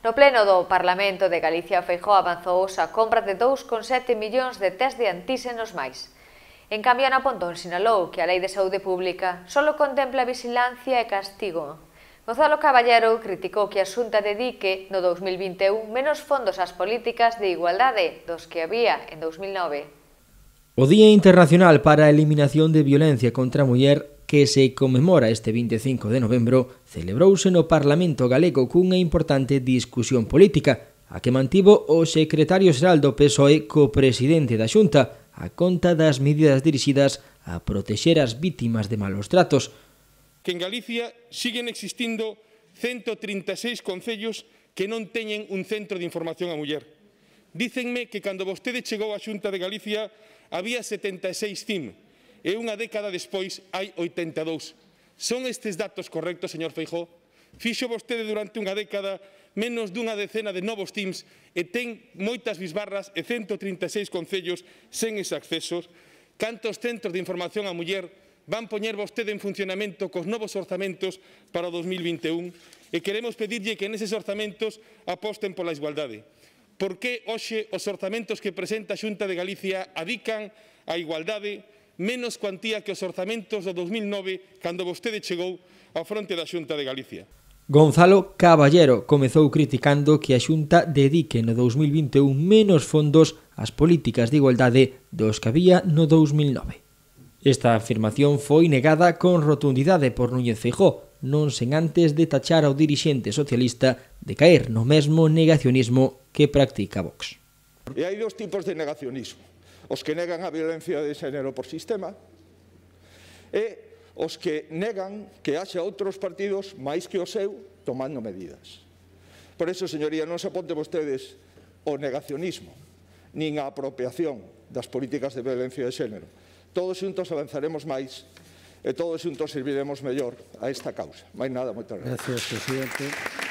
No Pleno do Parlamento de Galicia Feijó avanzou a compra de 2,7 millóns de test de antísenos máis. En cambio, Ana Pontón sinalou que a Lei de Saúde Pública só contempla vigilancia e castigo. Gonzalo Caballero criticou que a Xunta dedique no 2021 menos fondos ás políticas de igualdade dos que había en 2009. O Día Internacional para a Eliminación de Violencia contra a Muller que se conmemora este 25 de novembro celebrouse no Parlamento galego cunha importante discusión política, a que mantivo o secretario xeral do PSOE co presidente da Xunta a conta das medidas dirixidas a protexer as vítimas de malos tratos. Que en Galicia siguen existindo 136 concellos que non teñen un centro de información a muller. Dícenme que cando vostede chegou á Xunta de Galicia había 76 CIM, e unha década despois hai 82. Son estes datos correctos, señor Feijó? Fixo vostede durante unha década menos dunha decena de novos teams e ten moitas bisbarras e 136 concellos sen ese accesos. Cantos centros de información a muller van poñer vostede en funcionamento cos novos orzamentos para o 2021 e queremos pedirlle que neses orzamentos aposten pola igualdade por que hoxe os orzamentos que presenta a Xunta de Galicia adican a igualdade menos cuantía que os orzamentos do 2009 cando vostede chegou á fronte da Xunta de Galicia. Gonzalo Caballero comezou criticando que a Xunta dedique no 2021 menos fondos ás políticas de igualdade dos que había no 2009. Esta afirmación foi negada con rotundidade por Núñez Feijó, non sen antes de tachar ao dirixente socialista de caer no mesmo negacionismo que practica Vox. E hai dos tipos de negacionismo os que negan a violencia de xénero por sistema e os que negan que haxa outros partidos máis que o seu tomando medidas. Por eso, señoría, non se aponte vostedes o negacionismo nin a apropiación das políticas de violencia de xénero. Todos xuntos avanzaremos máis e todos xuntos serviremos mellor a esta causa. Mais nada, moitas gracias. Gracias, presidente.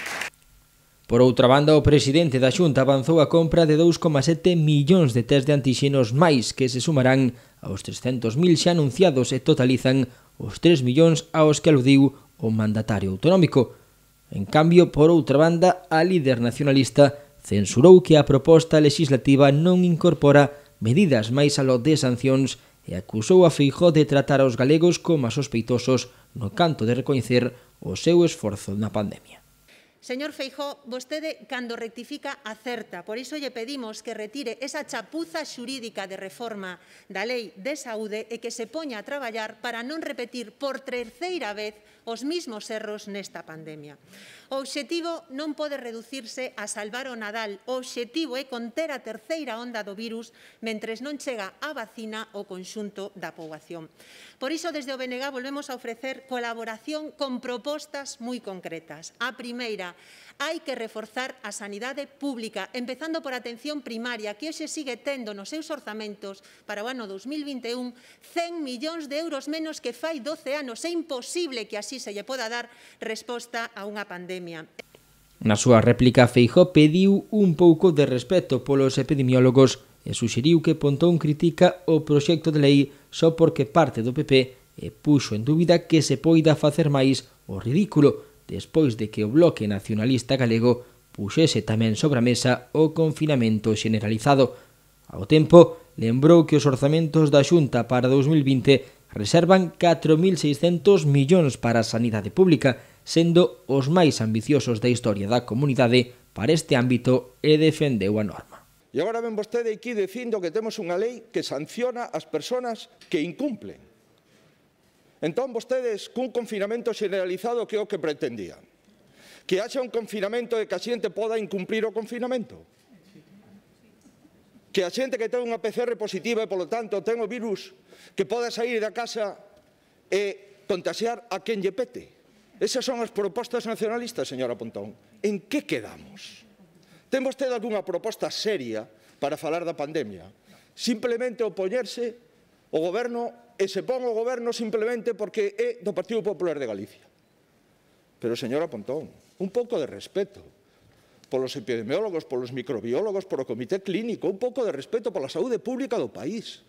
Por outra banda, o presidente da Xunta avanzou a compra de 2,7 millóns de test de antixenos máis que se sumarán aos 300.000 xa anunciados e totalizan os 3 millóns aos que aludiu o mandatario autonómico. En cambio, por outra banda, a líder nacionalista censurou que a proposta legislativa non incorpora medidas máis lo de sancións e acusou a Feijó de tratar aos galegos como a sospeitosos no canto de recoñecer o seu esforzo na pandemia. Señor Feijó, vostede, cando rectifica, acerta. Por iso lle pedimos que retire esa chapuza xurídica de reforma da Lei de Saúde e que se poña a traballar para non repetir por terceira vez os mismos erros nesta pandemia. O obxectivo non pode reducirse a salvar o Nadal. O obxectivo é conter a terceira onda do virus mentres non chega a vacina o conxunto da poboación. Por iso, desde o BNG volvemos a ofrecer colaboración con propostas moi concretas. A primeira, Hai que reforzar a sanidade pública, empezando por atención primaria, que hoxe sigue tendo nos seus orzamentos para o ano 2021 100 millóns de euros menos que fai 12 anos. É imposible que así se lle poda dar resposta a unha pandemia. Na súa réplica, Feijó pediu un pouco de respeto polos epidemiólogos e suxeriu que Pontón critica o proxecto de lei só porque parte do PP e puxo en dúbida que se poida facer máis o ridículo despois de que o bloque nacionalista galego puxese tamén sobre a mesa o confinamento generalizado. Ao tempo, lembrou que os orzamentos da Xunta para 2020 reservan 4.600 millóns para a sanidade pública, sendo os máis ambiciosos da historia da comunidade para este ámbito e defendeu a norma. E agora ven vostede aquí dicindo que temos unha lei que sanciona as persoas que incumplen. Entón, vostedes, cun confinamento generalizado que é o que pretendían. Que haxa un confinamento e que a xente poda incumplir o confinamento. Que a xente que ten unha PCR positiva e, polo tanto, ten o virus, que poda sair da casa e contagiar a quen lle pete. Esas son as propostas nacionalistas, señora Pontón. En que quedamos? Ten vostede algunha proposta seria para falar da pandemia? Simplemente opoñerse o goberno e se pon o goberno simplemente porque é do Partido Popular de Galicia. Pero, señora Pontón, un pouco de respeto polos epidemiólogos, polos microbiólogos, polo comité clínico, un pouco de respeto pola saúde pública do país.